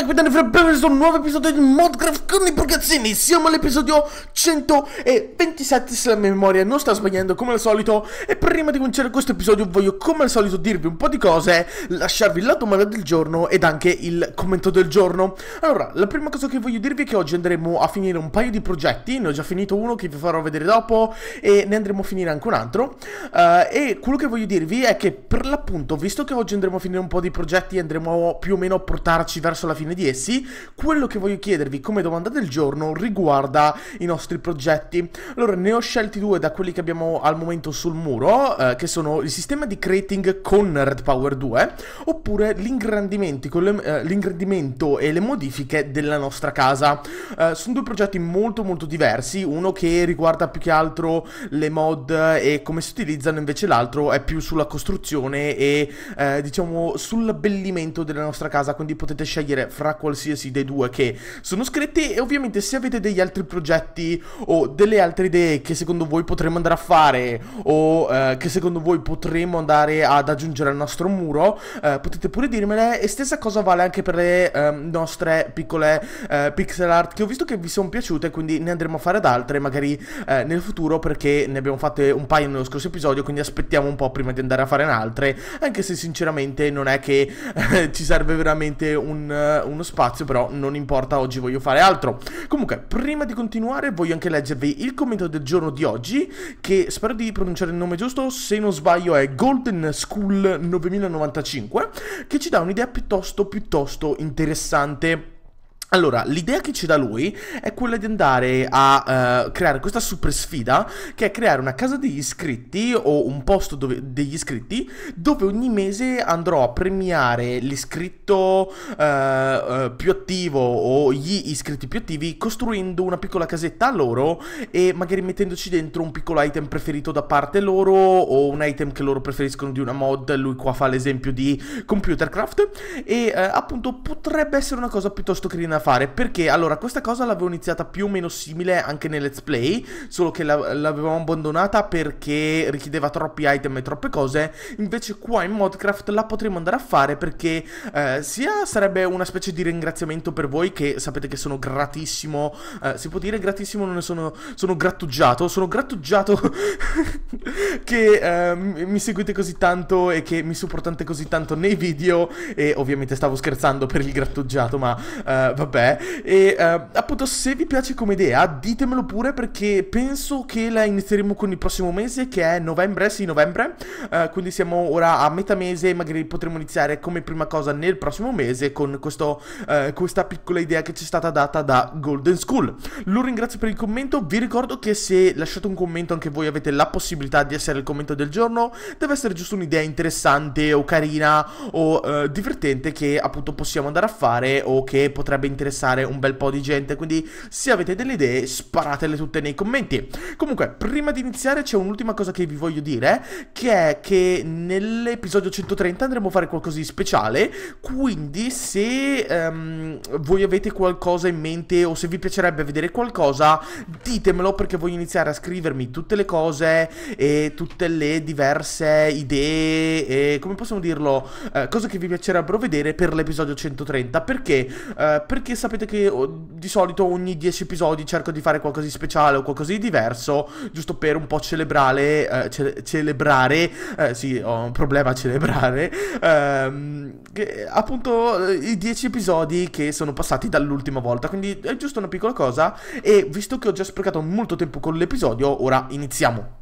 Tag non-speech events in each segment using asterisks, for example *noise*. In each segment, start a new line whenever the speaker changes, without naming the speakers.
capitani fra benvenuti un nuovo episodio di Modcraft con i ragazzini Siamo all'episodio 127 se la mia memoria non sta sbagliando come al solito E prima di cominciare questo episodio voglio come al solito dirvi un po' di cose Lasciarvi la domanda del giorno ed anche il commento del giorno Allora, la prima cosa che voglio dirvi è che oggi andremo a finire un paio di progetti Ne ho già finito uno che vi farò vedere dopo e ne andremo a finire anche un altro uh, E quello che voglio dirvi è che per l'appunto, visto che oggi andremo a finire un po' di progetti Andremo più o meno a portarci verso la fine pagine di essi, quello che voglio chiedervi come domanda del giorno riguarda i nostri progetti. Allora, ne ho scelti due da quelli che abbiamo al momento sul muro, eh, che sono il sistema di creating con Red Power 2, oppure eh, l'ingrandimento eh, e le modifiche della nostra casa. Eh, sono due progetti molto molto diversi, uno che riguarda più che altro le mod e come si utilizzano, invece l'altro è più sulla costruzione e eh, diciamo sull'abbellimento della nostra casa, quindi potete scegliere fra qualsiasi dei due che sono scritti e ovviamente se avete degli altri progetti o delle altre idee che secondo voi potremmo andare a fare o eh, che secondo voi potremmo andare ad aggiungere al nostro muro, eh, potete pure dirmele e stessa cosa vale anche per le eh, nostre piccole eh, pixel art che ho visto che vi sono piaciute, quindi ne andremo a fare ad altre magari eh, nel futuro perché ne abbiamo fatte un paio nello scorso episodio, quindi aspettiamo un po' prima di andare a fare altre, anche se sinceramente non è che *laughs* ci serve veramente un eh, eh, uno spazio, però non importa, oggi voglio fare altro. Comunque, prima di continuare, voglio anche leggervi il commento del giorno di oggi, che spero di pronunciare il nome giusto, se non sbaglio è Golden School 9095, che ci dà un'idea piuttosto, piuttosto interessante allora, l'idea che ci dà lui è quella di andare a uh, creare questa super sfida, che è creare una casa degli iscritti o un posto dove, degli iscritti, dove ogni mese andrò a premiare l'iscritto uh, uh, più attivo o gli iscritti più attivi costruendo una piccola casetta a loro e magari mettendoci dentro un piccolo item preferito da parte loro o un item che loro preferiscono di una mod, lui qua fa l'esempio di Computercraft e appunto potrebbe essere una cosa piuttosto carina da fare perché allora questa cosa l'avevo iniziata più o meno simile anche nel let's play, solo che l'avevamo abbandonata perché richiedeva troppi item e troppe cose, invece qua in Modcraft la potremmo andare a fare perché eh, sia sarebbe una specie di ringraziamento per voi che sapete che sono gratissimo, eh, si può dire gratissimo, non ne sono, sono grattugiato, sono grattugiato *laughs* che eh, mi seguite così tanto e che mi supportate così tanto nei video e ovviamente stavo scherzando per il grattugiato ma eh, vabbè vabbè. E uh, appunto, se vi piace come idea, ditemelo pure perché penso che la inizieremo con il prossimo mese, che è novembre, sì, novembre. Uh, quindi siamo ora a metà mese, magari potremo iniziare come prima cosa nel prossimo mese con questo, uh, questa piccola idea che ci è stata data da Golden School. Lo ringrazio per il commento, vi ricordo che se lasciate un commento anche voi avete la possibilità di essere il commento del giorno, deve essere giusto un'idea interessante o carina o divertente che appunto possiamo andare a fare o che potrebbe interessare interessare un bel po' di gente, quindi se avete delle idee sparatele tutte nei commenti. Comunque, prima di iniziare c'è un'ultima cosa che vi voglio dire, che è che nell'episodio 130 andremo a fare qualcosa di speciale, quindi se um, voi avete qualcosa in mente o se vi piacerebbe vedere qualcosa, ditemelo perché voglio iniziare a scrivermi tutte le cose e tutte le diverse idee e come possiamo dirlo, eh, cose che vi piacerebbero vedere per l'episodio 130. Perché? Eh, perché perché sapete che oh, di solito ogni 10 episodi cerco di fare qualcosa di speciale o qualcosa di diverso, giusto per un po' celebrare, eh, ce celebrare, eh, sì, ho un problema a celebrare, ehm, che, appunto eh, i 10 episodi che sono passati dall'ultima volta, quindi è giusto una piccola cosa e visto che ho già sprecato molto tempo con l'episodio, ora iniziamo.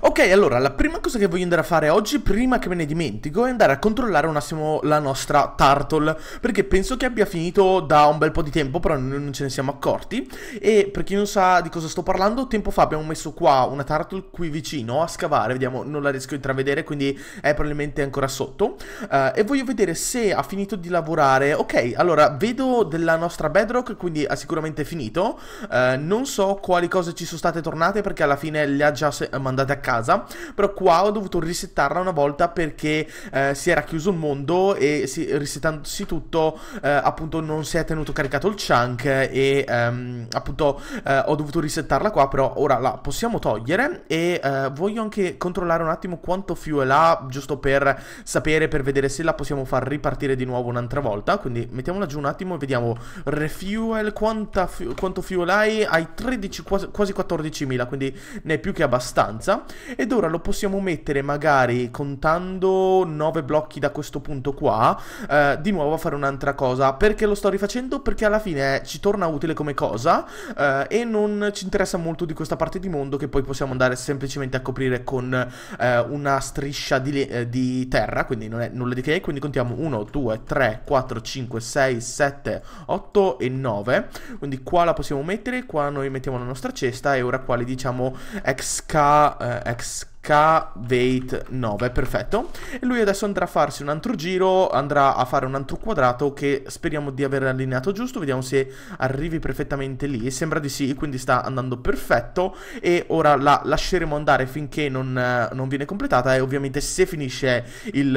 Ok, allora, la prima cosa che voglio andare a fare oggi, prima che me ne dimentico, è andare a controllare un attimo la nostra Turtle, perché penso che abbia finito da un bel po' di tempo, però non ce ne siamo accorti, e per chi non sa di cosa sto parlando, tempo fa abbiamo messo qua una Turtle qui vicino a scavare, vediamo, non la riesco a intravedere, quindi è probabilmente ancora sotto, uh, e voglio vedere se ha finito di lavorare, ok, allora, vedo della nostra Bedrock, quindi ha sicuramente finito, uh, non so quali cose ci sono state tornate, perché alla fine le ha già mandate a a casa. Però qua ho dovuto risettarla una volta perché eh, si era chiuso il mondo e si, risettandosi tutto, eh, appunto, non si è tenuto caricato il chunk. E ehm, appunto, eh, ho dovuto risettarla qua. Però ora la possiamo togliere. E eh, voglio anche controllare un attimo quanto fuel ha, giusto per sapere, per vedere se la possiamo far ripartire di nuovo un'altra volta. Quindi mettiamola giù un attimo e vediamo. Refuel, quanta, quanto fuel hai? Hai 13, quasi, quasi 14.000, quindi ne è più che abbastanza ed ora lo possiamo mettere magari contando 9 blocchi da questo punto qua eh, di nuovo a fare un'altra cosa perché lo sto rifacendo perché alla fine ci torna utile come cosa eh, e non ci interessa molto di questa parte di mondo che poi possiamo andare semplicemente a coprire con eh, una striscia di, eh, di, terra quindi non è nulla di che quindi contiamo 1 2 3 4 5 6 7 8 e 9 quindi qua la possiamo mettere qua noi mettiamo la nostra cesta e ora qua le diciamo xk Uh, X K-Veit 9, perfetto. E lui adesso andrà a farsi un altro giro, andrà a fare un altro quadrato che speriamo di aver allineato giusto, vediamo se arrivi perfettamente lì, sembra di sì, quindi sta andando perfetto e ora la lasceremo andare finché non, eh, non viene completata e ovviamente se finisce il,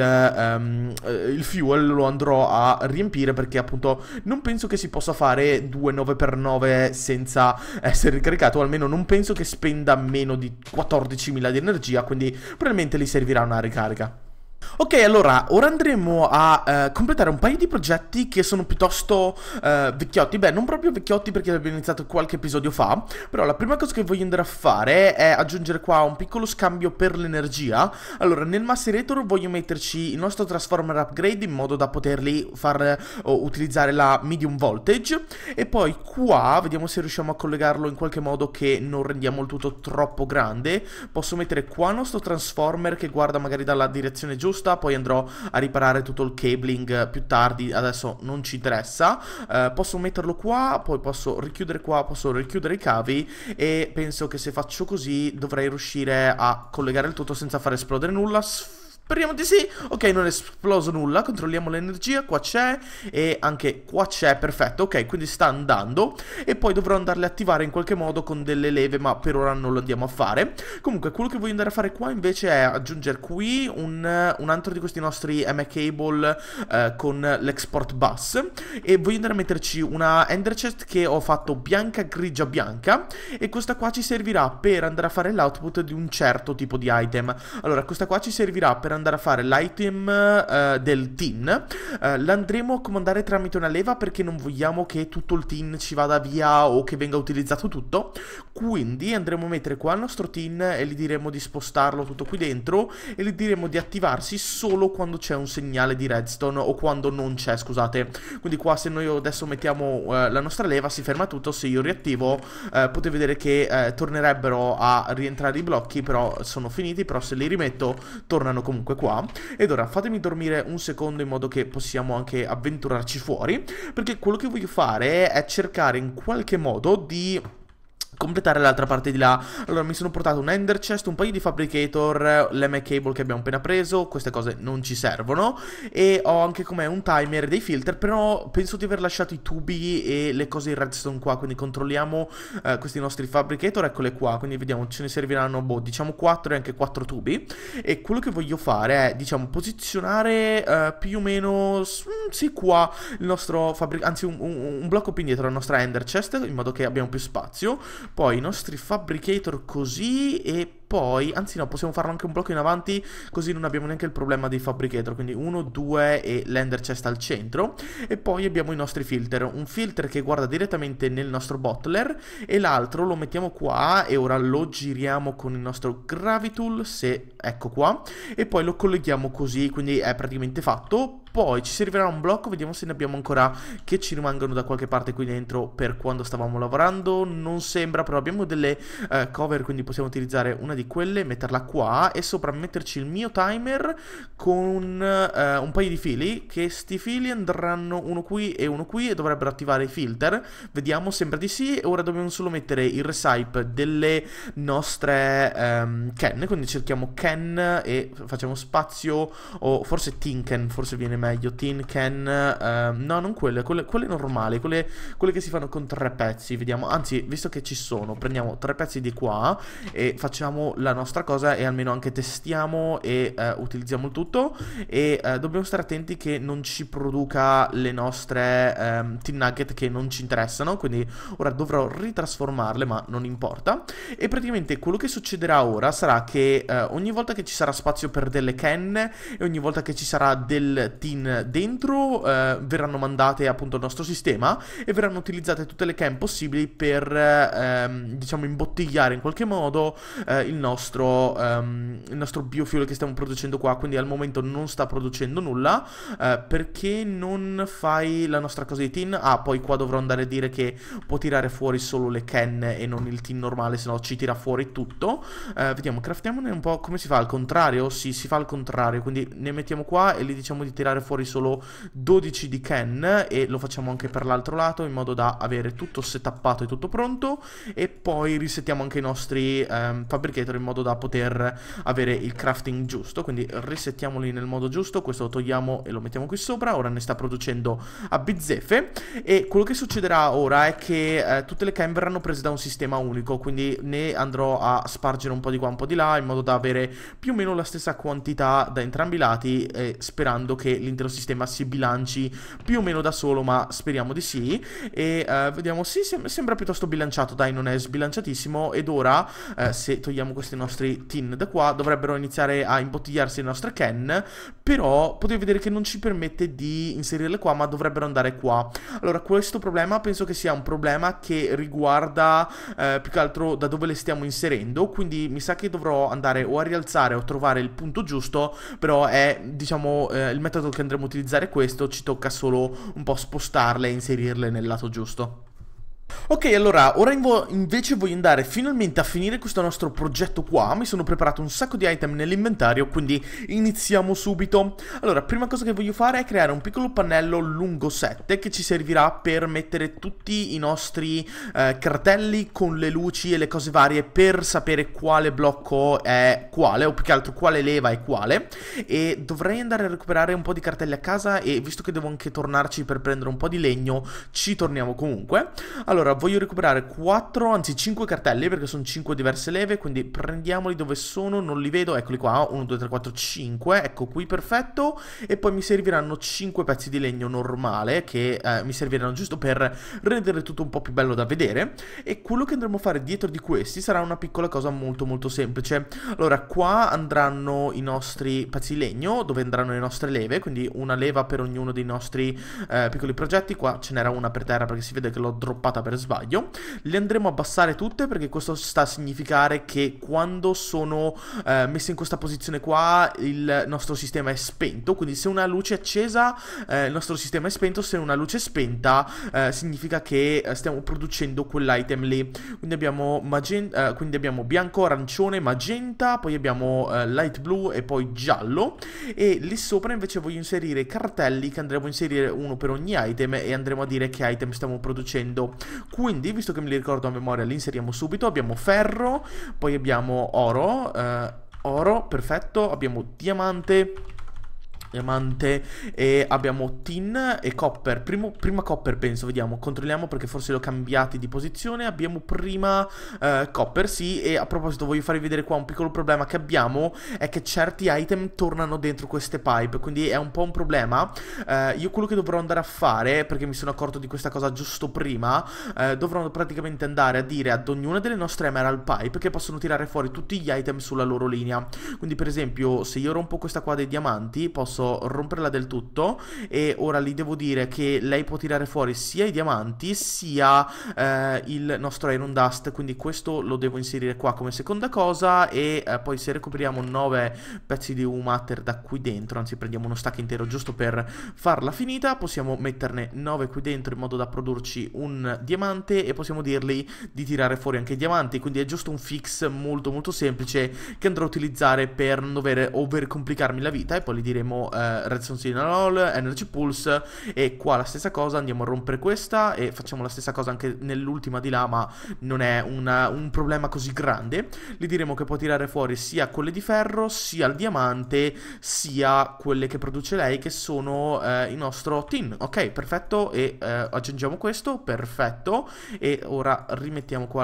um, il, fuel lo andrò a riempire perché appunto non penso che si possa fare due 9x9 senza essere ricaricato, o almeno non penso che spenda meno di 14.000 di energia quindi probabilmente gli servirà una ricarica. Ok, allora, ora andremo a eh, completare un paio di progetti che sono piuttosto eh, vecchiotti. Beh, non proprio vecchiotti perché abbiamo iniziato qualche episodio fa, però la prima cosa che voglio andare a fare è aggiungere qua un piccolo scambio per l'energia. Allora, nel macerator voglio metterci il nostro Transformer Upgrade in modo da poterli far oh, utilizzare la medium voltage. E poi qua, vediamo se riusciamo a collegarlo in qualche modo che non rendiamo il tutto troppo grande. Posso mettere qua il nostro Transformer che guarda magari dalla direzione giusta giusta, poi andrò a riparare tutto il cabling eh, più tardi, adesso non ci interessa. Eh, posso metterlo qua, poi posso richiudere qua, posso richiudere i cavi e penso che se faccio così dovrei riuscire a collegare il tutto senza far esplodere nulla. Sf- Speriamo di sì. Ok, non è esploso nulla. Controlliamo l'energia. Qua c'è. E anche qua c'è. Perfetto. Ok, quindi sta andando. E poi dovrò andarle a attivare in qualche modo con delle leve. Ma per ora non lo andiamo a fare. Comunque, quello che voglio andare a fare qua invece è aggiungere qui un, un altro di questi nostri M-Cable eh, con l'export bus. E voglio andare a metterci una ender chest che ho fatto bianca, grigia, bianca. E questa qua ci servirà per andare a fare l'output di un certo tipo di item. Allora, questa qua ci servirà per andare andare a fare l'item uh, del team. Uh, l'andremo a comandare tramite una leva perché non vogliamo che tutto il team ci vada via o che venga utilizzato tutto. Quindi andremo a mettere qua il nostro team e gli diremo di spostarlo tutto qui dentro e gli diremo di attivarsi solo quando c'è un segnale di redstone o quando non c'è, scusate. Quindi qua se noi adesso mettiamo eh, la nostra leva si ferma tutto, se io riattivo eh, potete vedere che tornerebbero a rientrare i blocchi, però sono finiti, però se li rimetto tornano comunque comunque qua. Ed ora fatemi dormire un secondo in modo che possiamo anche avventurarci fuori, perché quello che voglio fare è cercare in qualche modo di completare l'altra parte di là. Allora mi sono portato un ender chest, un paio di fabricator, l'M cable che abbiamo appena preso, queste cose non ci servono e ho anche come un timer dei filter, però penso di aver lasciato i tubi e le cose in redstone qua, quindi controlliamo eh, questi nostri fabbricator eccole qua, quindi vediamo ce ne serviranno boh, diciamo 4 e anche 4 tubi e quello che voglio fare è diciamo posizionare eh, più o meno mm, sì qua il nostro fabbricator anzi un, un, un blocco più indietro la nostra ender chest in modo che abbiamo più spazio poi i nostri Fabricator così e poi, anzi no, possiamo farlo anche un blocco in avanti, così non abbiamo neanche il problema dei fabbricator, quindi 1, 2 e l'ender chest al centro, e poi abbiamo i nostri filter, un filter che guarda direttamente nel nostro bottler, e l'altro lo mettiamo qua, e ora lo giriamo con il nostro gravitool, se ecco qua, e poi lo colleghiamo così, quindi è praticamente fatto, poi ci servirà un blocco, vediamo se ne abbiamo ancora che ci rimangono da qualche parte qui dentro per quando stavamo lavorando, non sembra, però abbiamo delle eh, cover, quindi possiamo utilizzare una di di quelle, metterla qua e sopra metterci il mio timer con eh, un paio di fili che sti fili andranno uno qui e uno qui e dovrebbero attivare i filter. Vediamo, sembra di sì e ora dobbiamo solo mettere il recipe delle nostre ehm, can, quindi cerchiamo can e facciamo spazio o forse tin can, forse viene meglio, tin can, ehm, no non quelle, quelle, quelle normali, quelle, quelle che si fanno con tre pezzi, vediamo, anzi visto che ci sono prendiamo tre pezzi di qua e facciamo la nostra cosa e almeno anche testiamo e eh, utilizziamo il tutto e eh, dobbiamo stare attenti che non ci produca le nostre ehm, team nugget che non ci interessano, quindi ora dovrò ritrasformarle ma non importa e praticamente quello che succederà ora sarà che eh, ogni volta che ci sarà spazio per delle canne e ogni volta che ci sarà del tin dentro eh, verranno mandate appunto al nostro sistema e verranno utilizzate tutte le can possibili per ehm, diciamo imbottigliare in qualche modo eh, il nostro, um, il nostro biofuel che stiamo producendo qua, quindi al momento non sta producendo nulla, uh, perché non fai la nostra cosa di tin? Ah, poi qua dovrò andare a dire che può tirare fuori solo le canne e non il tin normale, se no ci tira fuori tutto. Uh, vediamo, craftiamone un po' come si fa, al contrario? Sì, si fa al contrario, quindi ne mettiamo qua e gli diciamo di tirare fuori solo 12 di can e lo facciamo anche per l'altro lato in modo da avere tutto setappato e tutto pronto e poi risettiamo anche i nostri um, ehm, fabbricator indietro in modo da poter avere il crafting giusto, quindi risettiamoli nel modo giusto, questo lo togliamo e lo mettiamo qui sopra, ora ne sta producendo a bizzeffe e quello che succederà ora è che eh, tutte le cam verranno prese da un sistema unico, quindi ne andrò a spargere un po' di qua, un po' di là, in modo da avere più o meno la stessa quantità da entrambi i lati, eh, sperando che l'intero sistema si bilanci più o meno da solo, ma speriamo di sì, e eh, vediamo, sì, sembra piuttosto bilanciato, dai, non è sbilanciatissimo, ed ora eh, se togliamo abbiamo questi nostri tin da qua, dovrebbero iniziare a imbottigliarsi le nostre can, però potete vedere che non ci permette di inserirle qua, ma dovrebbero andare qua. Allora, questo problema penso che sia un problema che riguarda eh, più che altro da dove le stiamo inserendo, quindi mi sa che dovrò andare o a rialzare o trovare il punto giusto, però è, diciamo, eh, il metodo che andremo a utilizzare questo, ci tocca solo un po' spostarle e inserirle nel lato giusto. Ok, allora, ora invo invece voglio andare finalmente a finire questo nostro progetto qua. Mi sono preparato un sacco di item nell'inventario, quindi iniziamo subito. Allora, prima cosa che voglio fare è creare un piccolo pannello lungo 7 che ci servirà per mettere tutti i nostri eh, cartelli con le luci e le cose varie per sapere quale blocco è quale, o più che altro quale leva è quale. E dovrei andare a recuperare un po' di cartelli a casa e visto che devo anche tornarci per prendere un po' di legno, ci torniamo comunque. Allora, allora, voglio recuperare 4, anzi 5 cartelli perché sono 5 diverse leve, quindi prendiamoli dove sono, non li vedo, eccoli qua, 1, 2, 3, 4, 5, ecco qui, perfetto, e poi mi serviranno 5 pezzi di legno normale che eh, mi serviranno giusto per rendere tutto un po' più bello da vedere, e quello che andremo a fare dietro di questi sarà una piccola cosa molto molto semplice. Allora, qua andranno i nostri pezzi di legno, dove andranno le nostre leve, quindi una leva per ognuno dei nostri eh, piccoli progetti, qua ce n'era una per terra perché si vede che l'ho droppata per per sbaglio. Le andremo a abbassare tutte perché questo sta a significare che quando sono eh, messe in questa posizione qua il nostro sistema è spento, quindi se una luce è accesa eh, il nostro sistema è spento, se una luce è spenta eh, significa che eh, stiamo producendo quell'item lì. Quindi abbiamo, magenta, eh, quindi abbiamo bianco, arancione, magenta, poi abbiamo eh, light blue e poi giallo e lì sopra invece voglio inserire cartelli che andremo a inserire uno per ogni item e andremo a dire che item stiamo producendo. Quindi, visto che me li ricordo a memoria, li inseriamo subito. Abbiamo ferro, poi abbiamo oro, eh, oro, perfetto, abbiamo diamante Diamante e abbiamo Tin e Copper. Primo, prima Copper penso, vediamo, controlliamo perché forse l'ho cambiati di posizione. Abbiamo prima eh, Copper, sì, e a proposito voglio farvi vedere qua un piccolo problema che abbiamo è che certi item tornano dentro queste pipe, quindi è un po' un problema. Eh, io quello che dovrò andare a fare, perché mi sono accorto di questa cosa giusto prima, eh, dovrò praticamente andare a dire ad ognuna delle nostre Emerald Pipe che possono tirare fuori tutti gli item sulla loro linea. Quindi per esempio se io rompo questa qua dei diamanti posso posso romperla del tutto e ora gli devo dire che lei può tirare fuori sia i diamanti sia eh, il nostro Iron Dust, quindi questo lo devo inserire qua come seconda cosa e eh, poi se recuperiamo 9 pezzi di Umatter da qui dentro, anzi prendiamo uno stack intero giusto per farla finita, possiamo metterne 9 qui dentro in modo da produrci un diamante e possiamo dirgli di tirare fuori anche i diamanti, quindi è giusto un fix molto molto semplice che andrò a utilizzare per non dover overcomplicarmi la vita e poi gli diremo eh, Redstone Signal All, Energy Pulse e qua la stessa cosa, andiamo a rompere questa e facciamo la stessa cosa anche nell'ultima di là, ma non è una, un problema così grande. Gli diremo che può tirare fuori sia quelle di ferro, sia il diamante, sia quelle che produce lei, che sono eh, il nostro team Ok, perfetto, e eh, aggiungiamo questo, perfetto, e ora rimettiamo qua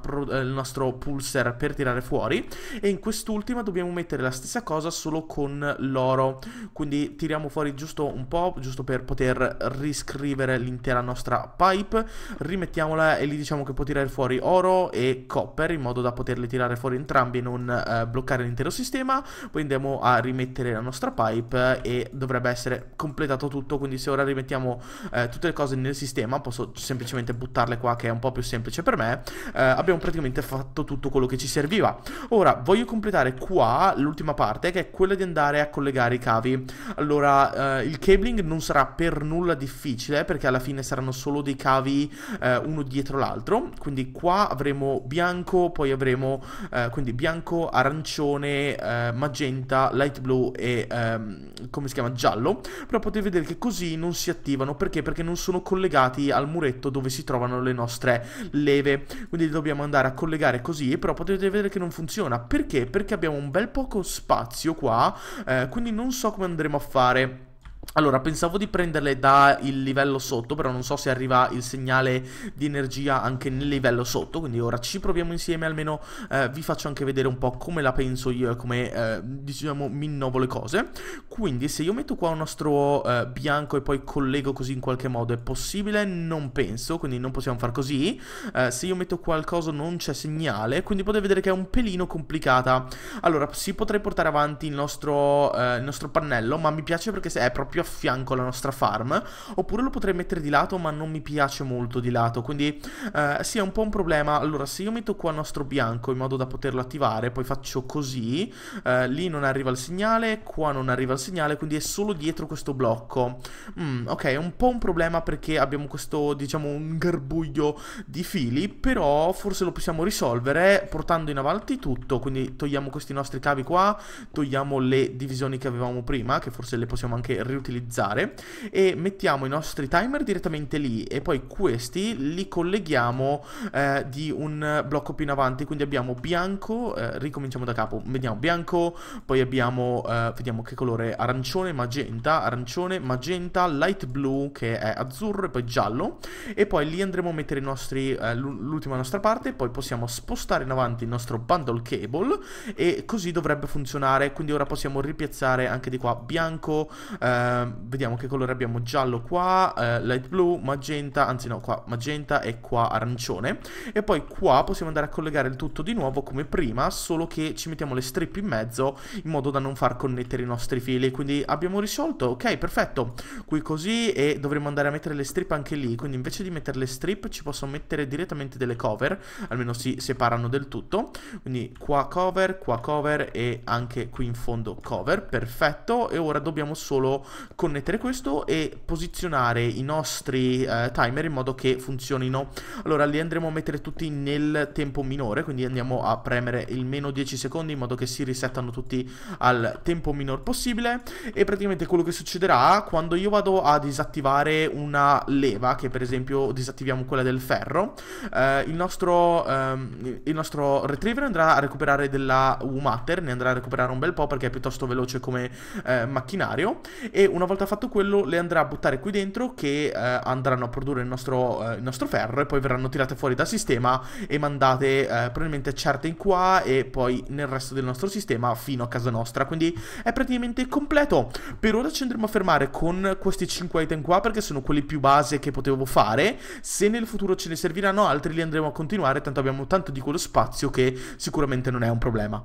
pro, eh, il nostro pulser per tirare fuori e in quest'ultima dobbiamo mettere la stessa cosa solo con l'oro quindi tiriamo fuori giusto un po', giusto per poter riscrivere l'intera nostra pipe, rimettiamola e lì diciamo che può tirare fuori oro e copper in modo da poterle tirare fuori entrambi e non eh, bloccare l'intero sistema, poi andiamo a rimettere la nostra pipe e dovrebbe essere completato tutto, quindi se ora rimettiamo eh, tutte le cose nel sistema, posso semplicemente buttarle qua che è un po' più semplice per me, eh, abbiamo praticamente fatto tutto quello che ci serviva. Ora voglio completare qua l'ultima parte che è quella di andare a collegare i cavi navi. Allora, eh, il cabling non sarà per nulla difficile perché alla fine saranno solo dei cavi eh, uno dietro l'altro. Quindi qua avremo bianco, poi avremo eh, quindi bianco, arancione, eh, magenta, light blue e ehm, come si chiama giallo. Però potete vedere che così non si attivano perché? Perché non sono collegati al muretto dove si trovano le nostre leve. Quindi dobbiamo andare a collegare così, però potete vedere che non funziona. Perché? Perché abbiamo un bel poco spazio qua, eh, quindi non so come andremo a fare allora, pensavo di prenderle dal livello sotto, però non so se arriva il segnale di energia anche nel livello sotto, quindi ora ci proviamo insieme, almeno eh, vi faccio anche vedere un po' come la penso io e come, eh, diciamo, mi innovo le cose. Quindi, se io metto qua un nostro eh, bianco e poi collego così in qualche modo, è possibile? Non penso, quindi non possiamo far così. Eh, se io metto qualcosa non c'è segnale, quindi potete vedere che è un pelino complicata. Allora, si potrei portare avanti il nostro, eh, il nostro pannello, ma mi piace perché è proprio proprio a fianco alla nostra farm, oppure lo potrei mettere di lato ma non mi piace molto di lato, quindi eh, sì è un po' un problema. Allora se io metto qua il nostro bianco in modo da poterlo attivare, poi faccio così, eh, lì non arriva il segnale, qua non arriva il segnale, quindi è solo dietro questo blocco. Mm, ok, è un po' un problema perché abbiamo questo diciamo un garbuglio di fili, però forse lo possiamo risolvere portando in avanti tutto, quindi togliamo questi nostri cavi qua, togliamo le divisioni che avevamo prima, che forse le possiamo anche riuscire utilizzare e mettiamo i nostri timer direttamente lì e poi questi li colleghiamo eh, di un blocco più in avanti, quindi abbiamo bianco, eh, ricominciamo da capo, vediamo bianco, poi abbiamo, eh, vediamo che colore, arancione, magenta, arancione, magenta, light blue che è azzurro e poi giallo e poi lì andremo a mettere i nostri eh, l'ultima nostra parte, poi possiamo spostare in avanti il nostro bundle cable e così dovrebbe funzionare, quindi ora possiamo ripiazzare anche di qua bianco, eh, Ehm, vediamo che colore abbiamo giallo qua, eh, light blue, magenta, anzi no, qua magenta e qua arancione. E poi qua possiamo andare a collegare il tutto di nuovo come prima, solo che ci mettiamo le strip in mezzo in modo da non far connettere i nostri fili. Quindi abbiamo risolto, ok, perfetto. Qui così e dovremmo andare a mettere le strip anche lì, quindi invece di mettere le strip ci posso mettere direttamente delle cover, almeno si separano del tutto. Quindi qua cover, qua cover e anche qui in fondo cover, perfetto. E ora dobbiamo solo connettere questo e posizionare i nostri eh, timer in modo che funzionino. Allora li andremo a mettere tutti nel tempo minore, quindi andiamo a premere il meno 10 secondi in modo che si risettano tutti al tempo minor possibile e praticamente quello che succederà quando io vado a disattivare una leva, che per esempio disattiviamo quella del ferro, eh, il, nostro, ehm, il nostro retriever andrà a recuperare della U-Matter, ne andrà a recuperare un bel po' perché è piuttosto veloce come eh, macchinario e una volta fatto quello le andrà a buttare qui dentro che eh, andranno a produrre il nostro, eh, il nostro, ferro e poi verranno tirate fuori dal sistema e mandate eh, probabilmente certe in qua e poi nel resto del nostro sistema fino a casa nostra. Quindi è praticamente completo. Per ora ci andremo a fermare con questi 5 item qua perché sono quelli più base che potevo fare. Se nel futuro ce ne serviranno altri li andremo a continuare, tanto abbiamo tanto di quello spazio che sicuramente non è un problema.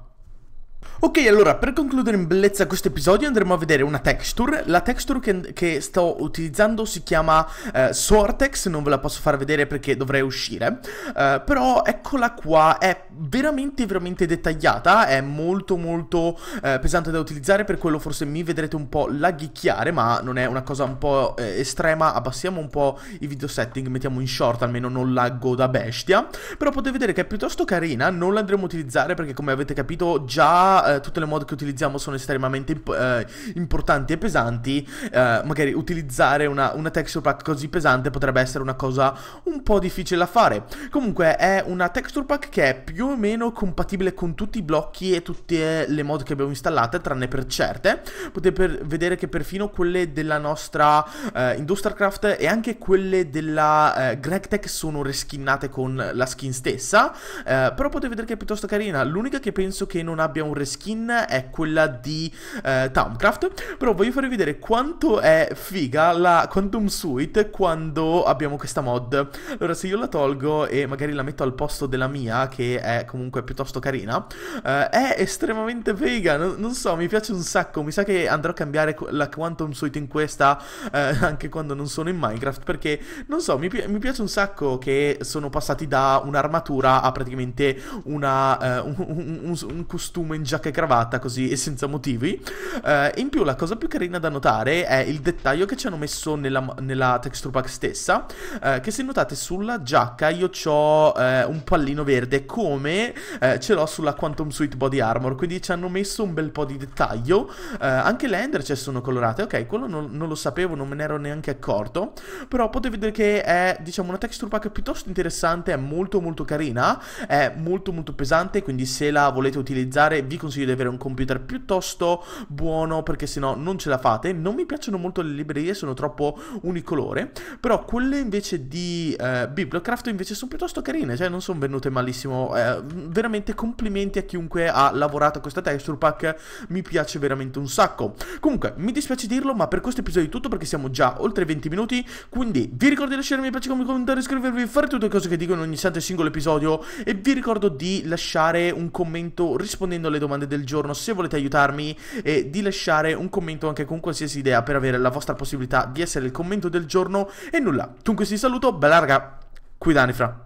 Ok, allora, per concludere in bellezza questo episodio andremo a vedere una texture. La texture che, che sto utilizzando si chiama eh, Sortex, non ve la posso far vedere perché dovrei uscire. Eh, però eccola qua, è veramente veramente dettagliata, è molto molto eh, pesante da utilizzare, per quello forse mi vedrete un po' laghicchiare, ma non è una cosa un po' eh, estrema. Abbassiamo un po' i video setting, mettiamo in short, almeno non laggo da bestia. Però potete vedere che è piuttosto carina, non la andremo a utilizzare perché come avete capito già eh, tutte le mod che utilizziamo sono estremamente imp- eh, importanti e pesanti, eh, magari utilizzare una, una, texture pack così pesante potrebbe essere una cosa un po' difficile da fare. Comunque è una texture pack che è più o meno compatibile con tutti i blocchi e tutte le mod che abbiamo installate, tranne per certe. Potete vedere che perfino quelle della nostra eh, Industrialcraft e anche quelle della eh, Gregtech sono reskinnate con la skin stessa, eh, però potete vedere che è piuttosto carina. L'unica che penso che non abbia un reskin migliore skin è quella di eh, Towncraft, però voglio farvi vedere quanto è figa la Quantum Suite quando abbiamo questa mod. Allora, se io la tolgo e magari la metto al posto della mia, che è comunque piuttosto carina, eh, è estremamente figa, non, non, so, mi piace un sacco, mi sa che andrò a cambiare la Quantum Suite in questa eh, *laughs* anche quando non sono in Minecraft, perché, non so, mi, mi piace un sacco che sono passati da un'armatura a praticamente una, uh, un, un, un, un costume in giacca e cravatta così e senza motivi. Eh, in più la cosa più carina da notare è il dettaglio che ci hanno messo nella, nella texture pack stessa, eh, che se notate sulla giacca io ho eh, un pallino verde come eh, ce l'ho sulla Quantum Sweet Body Armor, quindi ci hanno messo un bel po' di dettaglio. Eh, anche le ender cioè, sono colorate, ok, quello non, non, lo sapevo, non me ne ero neanche accorto, però potete vedere che è diciamo una texture pack piuttosto interessante, è molto molto carina, è molto molto pesante, quindi se la volete utilizzare vi vi consiglio di avere un computer piuttosto buono perché sennò non ce la fate. Non mi piacciono molto le librerie, sono troppo unicolore, però quelle invece di eh, Bibliocraft invece sono piuttosto carine, cioè non sono venute malissimo. Eh, veramente complimenti a chiunque ha lavorato a questa texture pack, mi piace veramente un sacco. Comunque, mi dispiace dirlo, ma per questo episodio è tutto perché siamo già oltre 20 minuti, quindi vi ricordo di lasciare mi piace come commentare, iscrivervi, fare tutte le cose che dico in ogni santo singolo episodio e vi ricordo di lasciare un commento rispondendo alle domande domande del giorno, se volete aiutarmi e di lasciare un commento anche con qualsiasi idea per avere la vostra possibilità di essere il commento del giorno e nulla. Dunque si saluto, bella raga, qui Danifra.